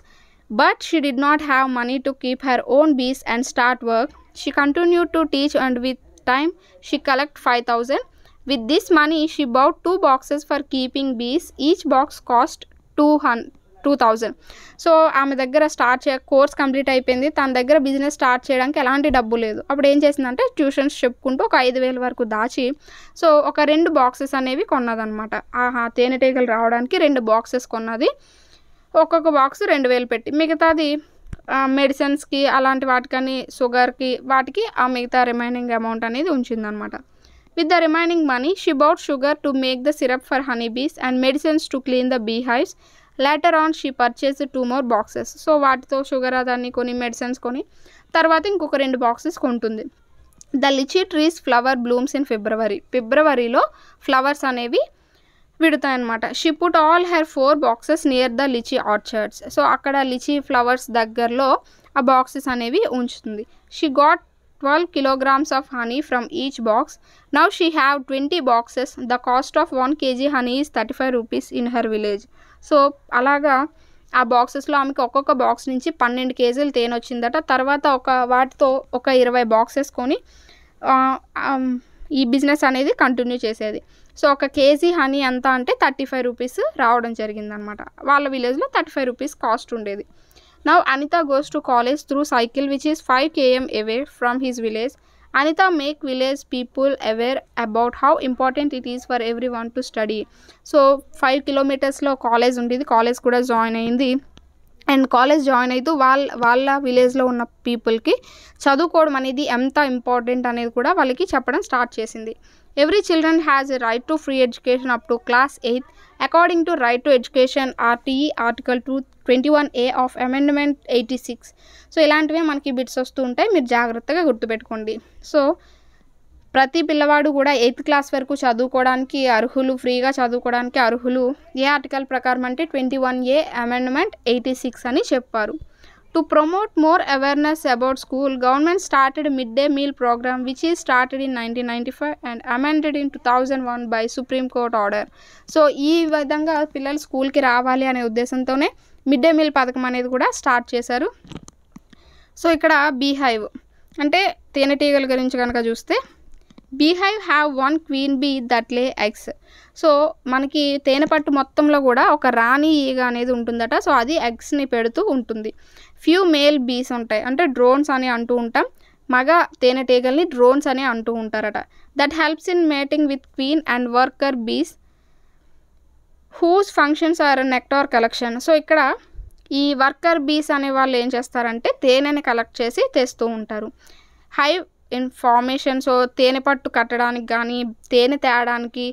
but she did not have money to keep her own bees and start work she continue to teach and with time she collect five thousand with this money she bought two boxes for keeping bees each box cost two హన్ two thousand so ఆమె దగ్గర start చే course complete అయిపోయింది తన దగ్గర business start చేయడానికి ఎలాంటి డబ్బు లేదు అప్పుడు ఏం చేసిందంటే ట్యూషన్స్ చెప్పుకుంటూ ఒక ఐదు వేల వరకు దాచి సో ఒక రెండు బాక్సెస్ అనేవి కొన్నదనమాట ఆహా తేనెటీగలు రావడానికి రెండు బాక్సెస్ కొన్నది ఒక్కొక్క బాక్స్ రెండు వేలు పెట్టి మిగతాది మెడిసిన్స్కి అలాంటి వాటికని షుగర్కి వాటికి ఆ మిగతా రిమైనింగ్ అమౌంట్ అనేది ఉంచిందనమాట with the remaining money she bought sugar to make the syrup for honey bees and medicines to clean the bee hives later on she purchase two more boxes so వాటితో sugar అదాన్ని కొని medicines కొని తర్వాత ఇంకొక రెండు boxes కొంటుంది the litchi trees flower blooms in February ఫిబ్రవరిలో flowers అనేవి విడతాయన్నమాట she put all her four boxes near the litchi orchards so అక్కడ లిచీ ఫ్లవర్స్ దగ్గరలో ఆ బాక్సెస్ అనేవి ఉంచుతుంది she got twelve kilograms of honey from each box now she have twenty boxes the cost of one kg honey is thirty five rupees in her village so అలాగా ఆ బాక్సెస్లో ఆమెకి ఒక్కొక్క box నుంచి పన్నెండు కేజీలు తేనె వచ్చిందట తర్వాత ఒక వాటితో ఒక ఇరవై బాక్సెస్ కొని ఈ బిజినెస్ అనేది కంటిన్యూ చేసేది సో ఒక కేజీ హనీ ఎంత అంటే థర్టీ ఫైవ్ రూపీస్ రావడం జరిగిందనమాట వాళ్ళ విలేజ్లో థర్టీ ఫైవ్ రూపీస్ కాస్ట్ ఉండేది now Anita goes to college through cycle which is five km away from his village Anita make village people aware about how important it is for everyone to study. So five కిలోమీటర్స్లో college ఉండేది college కూడా join అయింది and college join అవుతూ వాళ్ళ వాళ్ళ విలేజ్లో ఉన్న పీపుల్కి చదువుకోవడం అనేది ఎంత ఇంపార్టెంట్ అనేది కూడా వాళ్ళకి చెప్పడం స్టార్ట్ చేసింది every children has a right to free education up to class eighth according to right to education RTE article two twenty one A of amendment eighty six so ఇలాంటివే మనకి బిట్స్ వస్తూ ఉంటాయి మీరు జాగ్రత్తగా గుర్తుపెట్టుకోండి సో ప్రతి పిల్లవాడు కూడా ఎయిత్ క్లాస్ వరకు చదువుకోవడానికి అర్హులు ఫ్రీగా చదువుకోవడానికి అర్హులు ఏ ఆర్టికల్ ప్రకారం అంటే twenty one A amendment eighty six అని చెప్పారు to promote more awareness about school government started mid day meal programme which is started in nineteen ninety five and amended in two thousand one by Supreme Court order so ఈ విధంగా పిల్లలు స్కూల్కి రావాలి అనే ఉద్దేశంతోనే mid day meal పథకం అనేది కూడా స్టార్ట్ చేశారు సో ఇక్కడ బీహైవ్ అంటే తేనెటీగల గురించి కనుక చూస్తే beehive have one queen bee that lay eggs so మనకి తేనె పట్టు మొత్తంలో కూడా ఒక రాణి ఈగ అనేది ఉంటుందట సో అది ఎగ్స్ని పెడుతూ ఉంటుంది ఫ్యూ మేల్ బీస్ ఉంటాయి అంటే డ్రోన్స్ అని అంటూ ఉంటాం మగ తేనెటీగల్ని డ్రోన్స్ అని అంటూ ఉంటారట that helps in mating with queen and worker bees whose functions are nectar collection so ఇక్కడ ఈ వర్కర్ బీస్ అనే వాళ్ళు ఏం చేస్తారంటే తేనెని కలెక్ట్ చేసి తెస్తూ ఉంటారు హై ఇన్ఫార్మేషన్ సో తేనె పట్టు కట్టడానికి కానీ తేనె తేయడానికి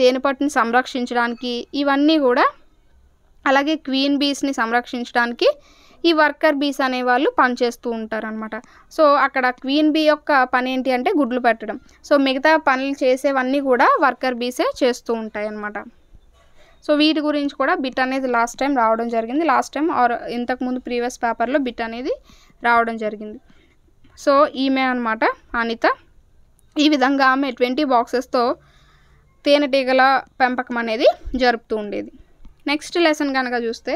తేనె పట్టుని సంరక్షించడానికి ఇవన్నీ కూడా అలాగే క్వీన్ బీస్ని సంరక్షించడానికి ఈ వర్కర్ బీస్ అనే వాళ్ళు పనిచేస్తూ ఉంటారనమాట సో అక్కడ క్వీన్ బీ యొక్క పని ఏంటి అంటే గుడ్లు పెట్టడం సో మిగతా పనులు చేసేవన్నీ కూడా వర్కర్ బీసే చేస్తూ ఉంటాయి అన్నమాట సో వీటి గురించి కూడా బిట్ అనేది లాస్ట్ టైం రావడం జరిగింది లాస్ట్ టైం ఆర్ ఇంతకుముందు ప్రీవియస్ పేపర్లో బిట్ అనేది రావడం జరిగింది సో ఈమె అనమాట అనిత ఈ విధంగా ఆమె ట్వంటీ బాక్సెస్తో తేనెటీగల పెంపకం అనేది జరుపుతూ ఉండేది నెక్స్ట్ లెసన్ కనుక చూస్తే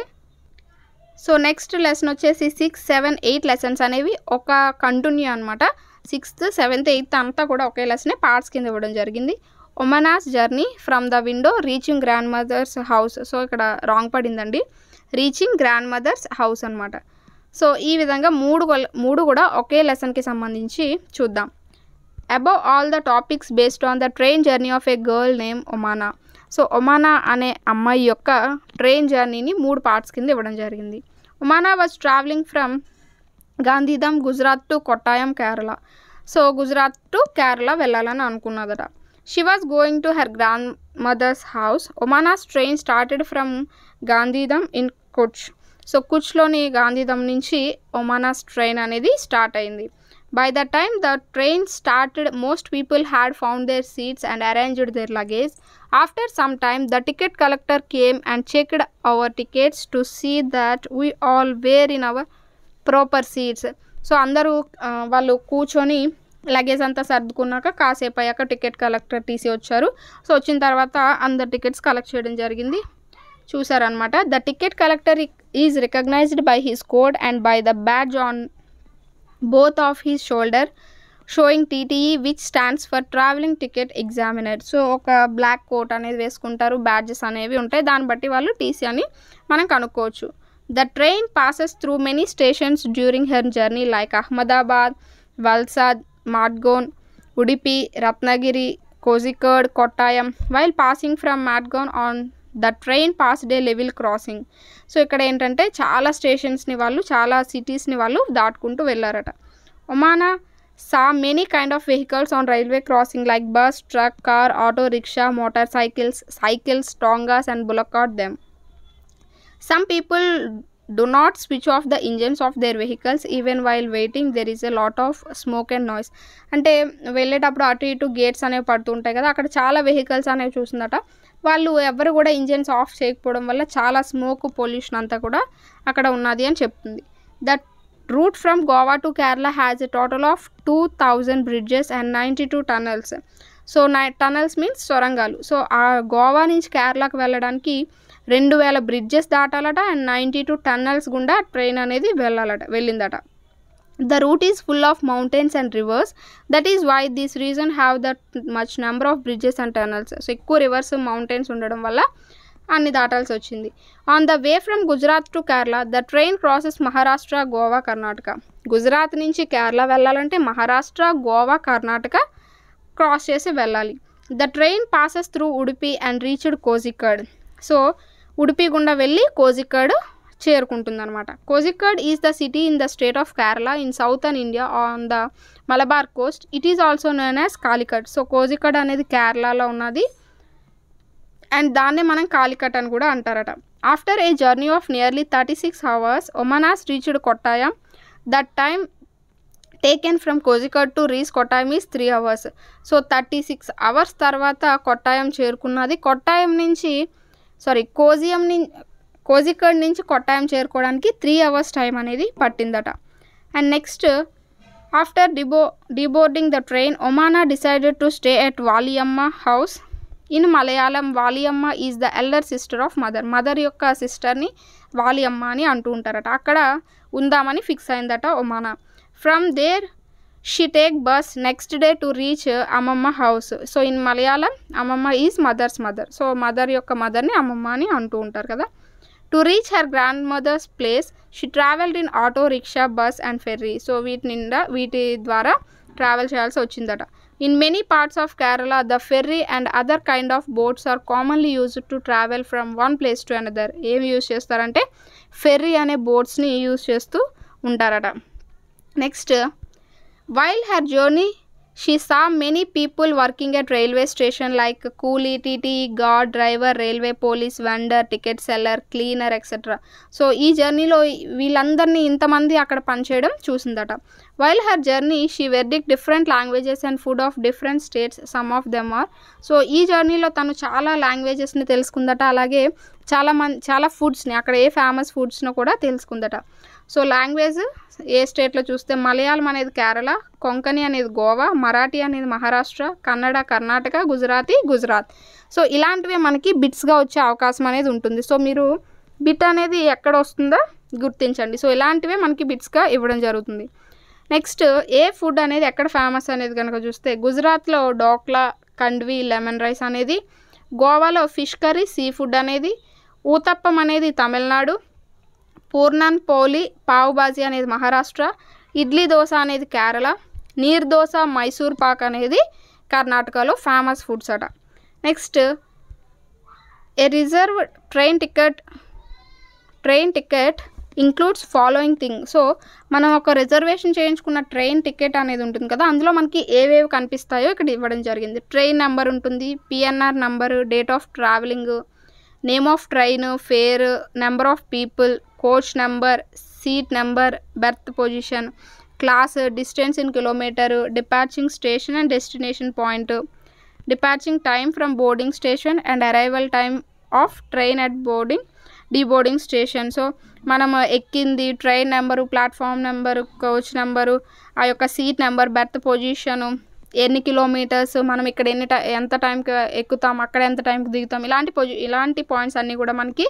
సో నెక్స్ట్ లెసన్ వచ్చేసి సిక్స్ సెవెన్ ఎయిట్ లెసన్స్ అనేవి ఒక కంటిన్యూ అనమాట సిక్స్త్ సెవెంత్ ఎయిత్ అంతా కూడా ఒకే లెసనే పార్ట్స్ కింద ఇవ్వడం జరిగింది Omana's journey from the window reaching grandmother's house so ఇక్కడ రాంగ్ పడిందండి రీచింగ్ గ్రాండ్ మదర్స్ హౌస్ అనమాట సో ఈ విధంగా మూడు మూడు కూడా ఒకే లెసన్కి సంబంధించి చూద్దాం above all the topics based on the train journey of a girl name Omana so Omana అనే అమ్మాయి యొక్క ట్రైన్ జర్నీని మూడు పార్ట్స్ కింద ఇవ్వడం జరిగింది Omana was travelling from Gandhidham Gujarat to Kottayam Kerala so Gujarat to Kerala వెళ్ళాలని అనుకున్నదట She was going to her mother's house Omana's train started from Gandhidham in Kutch. So కుచ్లోని గాంధీధం నుంచి ఒమానాస్ ట్రైన్ అనేది స్టార్ట్ అయింది by the time the train started most people had found their seats and arranged their luggage after some time the ticket collector came and checked our tickets to see that we all were in our proper seats so అందరూ వాళ్ళు కూర్చొని luggage అంతా సర్దుకున్నాక కాసేపు అయ్యాక ticket collector TC వచ్చారు so వచ్చిన తర్వాత అందరు టికెట్స్ కలెక్ట్ చేయడం జరిగింది చూసారనమాట the ticket collector is recognised by his coat and by the badge on both of his shoulder showing TTE which stands for travelling ticket examiner so ఒక black coat అనేది వేసుకుంటారు badges అనేవి ఉంటాయి దాన్ని బట్టి వాళ్ళు టీసీ అని మనం కనుక్కోవచ్చు the train passes through many stations during her journey like Ahmedabad Valsad Madgaon Udupi Ratnagiri Kozhikode Kottayam while passing from Madgaon on the train pass the level crossing so ఇక్కడ ఏంటంటే చాలా స్టేషన్స్ని వాళ్ళు చాలా సిటీస్ని వాళ్ళు దాటుకుంటూ వెళ్ళారట Omana saw many kind of vehicles on railway crossing like bus truck car auto rickshaw motorcycles cycles tongas and bullock cart them some people do not switch off the engines of their vehicles even while waiting there is a lot of smoke and noise అంటే వెళ్ళేటప్పుడు అటు ఇటు gates అనేవి పడుతుంటాయి కదా అక్కడ చాలా vehicles అనేవి చూసిందట వాళ్ళు ఎవరు కూడా ఇంజిన్స్ ఆఫ్ చేయకపోవడం వల్ల చాలా స్మోక్ పొల్యూషన్ అంతా కూడా అక్కడ ఉన్నది అని చెప్తుంది that route from Goa to Kerala has a total of two thousand bridges and ninety two tunnels so నై టనల్స్ మీన్స్ సొరంగాలు సో ఆ గోవా నుంచి కేరళకు వెళ్ళడానికి రెండు వేల బ్రిడ్జెస్ దాటాలట అండ్ నైంటీ టూ టన్నల్స్ గుండా ట్రైన్ అనేది వెళ్ళాలట వెళ్ళిందట the route is full of mountains and rivers that is why this region have that much number of bridges and tunnels so ఎక్కువ రివర్స్ మౌంటైన్స్ ఉండడం వల్ల అన్ని దాటాల్సి వచ్చింది on the way from Gujarat to Kerala the train crosses Maharashtra Goa Karnataka Gujarat నుంచి కేరళ వెళ్ళాలంటే Maharashtra Goa Karnataka cross చేసి వెళ్ళాలి the train passes through Udupi and reached Kozhikode so Udupi గుండా వెళ్ళి కోజిక్కడ్ అనమాట Kozhikode is the city in the state of Kerala in southern India on the Malabar coast it is also known as Calicut so Kozhikode అనేది కేరళలో ఉన్నది అండ్ దాన్నే మనం కాలికట్ అని కూడా అంటారట after a journey of nearly thirty six hours Omana's reached Kottayam that time taken from Kozhikode to reach Kottayam is three hours so thirty six hours తర్వాత కొట్టాయం చేరుకున్నది కొట్టాయం నుంచి సారీ కోజియం నుంచి కోజికడ్ నుంచి కొట్టాయం చేరుకోవడానికి త్రీ అవర్స్ టైం అనేది పట్టిందట అండ్ నెక్స్ట్ ఆఫ్టర్ డిబో deboarding the train Omana decided to stay at Valiyamma house in Malayalam Valiyamma is the elder sister of mother mother యొక్క సిస్టర్ని వాలియమ్మ అని అంటూ ఉంటారట అక్కడ ఉందామని ఫిక్స్ అయిందట Omana from there she take bus next day to reach అమ్మమ్మ హౌస్ సో ఇన్ మలయాళం అమ్మమ్మ is mother's mother so mother యొక్క మదర్ని అమ్మమ్మ అని అంటూ ఉంటారు కదా to reach her grandmother's place she travelled in auto rickshaw bus and ferry so వీటి నిండా వీటి ద్వారా ట్రావెల్ చేయాల్సి వచ్చిందట in many parts of Kerala the ferry and other kind of boats are commonly used to travel from one place to another ఏమి use చేస్తారంటే ferry అనే బోట్స్ని యూజ్ చేస్తూ ఉంటారట next while her journey she saw many people working at railway station like coolie TT guard driver railway police vendor ticket seller cleaner etcetera so ఈ జర్నీలో వీళ్ళందరినీ ఇంతమంది అక్కడ పనిచేయడం చూసిందట వైల్ హర్ జర్నీ షీ వెర్డిక్ different languages and food of different states some of them are so ఈ జర్నీలో తను చాలా లాంగ్వేజెస్ని తెలుసుకుందట అలాగే చాలా మంది చాలా ఫుడ్స్ని అక్కడ ఏ ఫేమస్ ఫుడ్స్ను కూడా తెలుసుకుందట సో లాంగ్వేజ్ ఏ స్టేట్లో చూస్తే మలయాళం అనేది కేరళ కొంకణి అనేది గోవా మరాఠీ అనేది మహారాష్ట్ర కన్నడ కర్ణాటక గుజరాతీ గుజరాత్ సో ఇలాంటివే మనకి బిట్స్గా వచ్చే అవకాశం అనేది ఉంటుంది సో మీరు బిట్ అనేది ఎక్కడ వస్తుందో గుర్తించండి సో ఇలాంటివే మనకి బిట్స్గా ఇవ్వడం జరుగుతుంది నెక్స్ట్ ఏ ఫుడ్ అనేది ఎక్కడ ఫేమస్ అనేది కనుక చూస్తే గుజరాత్లో డోక్లా కండ్వి లెమన్ రైస్ అనేది గోవాలో ఫిష్ కర్రీ సీ ఫుడ్ అనేది ఊతప్పం అనేది తమిళనాడు పూర్ణన్ పోలి పావ్ బాజీ అనేది మహారాష్ట్ర ఇడ్లీ దోశ అనేది కేరళ నీర్ దోశ మైసూర్ పాక్ అనేది కర్ణాటకలో ఫేమస్ ఫుడ్స్ అట next a reserve train ticket train ticket includes following thing so మనం ఒక రిజర్వేషన్ చేయించుకున్న ట్రైన్ టికెట్ అనేది ఉంటుంది కదా అందులో మనకి ఏవేవి కనిపిస్తాయో ఇక్కడ ఇవ్వడం జరిగింది ట్రైన్ నెంబర్ ఉంటుంది PNR number date of travelling name of train fare number of people coach number seat number berth position class distance in kilometre departing station and destination point departing time from boarding station and arrival time of train at boarding deboarding station so మనం ఎక్కింది train number platform number coach number ఆ యొక్క seat number berth position ఎన్ని kilometres మనం ఇక్కడ ఎన్ని టై ఎంత టైంకి ఎక్కుతాం అక్కడ ఎంత టైంకి దిగుతాం ఇలాంటి పొజి ఇలాంటి పాయింట్స్ అన్నీ కూడా మనకి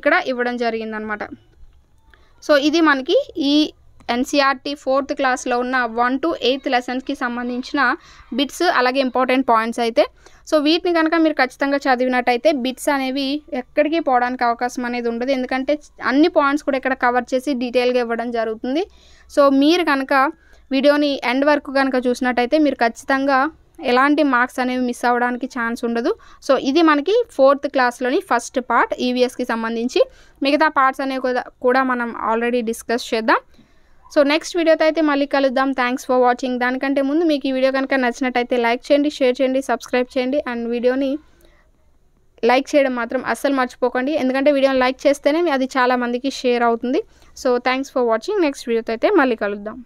ఇక్కడ ఇవ్వడం జరిగిందనమాట సో ఇది మనకి ఈ ఎన్సీఆర్టీ ఫోర్త్ క్లాస్లో ఉన్న వన్ టు ఎయిత్ లెసన్స్కి సంబంధించిన బిట్స్ అలాగే ఇంపార్టెంట్ పాయింట్స్ అయితే సో వీటిని కనుక మీరు ఖచ్చితంగా చదివినట్టయితే బిట్స్ అనేవి ఎక్కడికి పోవడానికి అవకాశం అనేది ఉండదు ఎందుకంటే అన్ని పాయింట్స్ కూడా ఇక్కడ కవర్ చేసి డీటెయిల్గా ఇవ్వడం జరుగుతుంది సో మీరు కనుక వీడియోని ఎండ్ వరకు కనుక చూసినట్టయితే మీరు ఖచ్చితంగా ఎలాంటి మార్క్స్ అనేవి మిస్ అవ్వడానికి ఛాన్స్ ఉండదు సో ఇది మనకి ఫోర్త్ క్లాస్లోని ఫస్ట్ పార్ట్ ఈవీఎస్కి e సంబంధించి మిగతా పార్ట్స్ అనేవి కూడా మనం ఆల్రెడీ డిస్కస్ చేద్దాం సో నెక్స్ట్ వీడియోతో అయితే మళ్ళీ కలుద్దాం థ్యాంక్స్ ఫర్ వాచింగ్ దానికంటే ముందు మీకు ఈ వీడియో కనుక నచ్చినట్టయితే లైక్ చేయండి షేర్ చేయండి సబ్స్క్రైబ్ చేయండి అండ్ వీడియోని లైక్ చేయడం మాత్రం అస్సలు మర్చిపోకండి ఎందుకంటే వీడియోని లైక్ చేస్తేనే అది చాలామందికి షేర్ అవుతుంది so thanks for watching next వీడియోతో అయితే మళ్ళీ కలుద్దాం